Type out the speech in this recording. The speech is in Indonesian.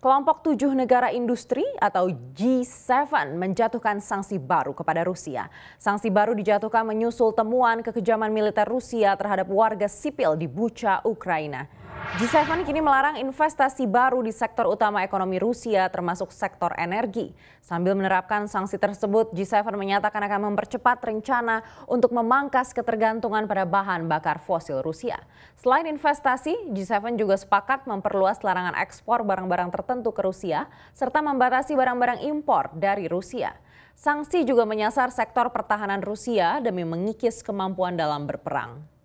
Kelompok tujuh negara industri atau G7 menjatuhkan sanksi baru kepada Rusia. Sanksi baru dijatuhkan menyusul temuan kekejaman militer Rusia terhadap warga sipil di Bucha, Ukraina. G7 kini melarang investasi baru di sektor utama ekonomi Rusia termasuk sektor energi. Sambil menerapkan sanksi tersebut, G7 menyatakan akan mempercepat rencana untuk memangkas ketergantungan pada bahan bakar fosil Rusia. Selain investasi, G7 juga sepakat memperluas larangan ekspor barang-barang tertentu ke Rusia serta membatasi barang-barang impor dari Rusia. Sanksi juga menyasar sektor pertahanan Rusia demi mengikis kemampuan dalam berperang.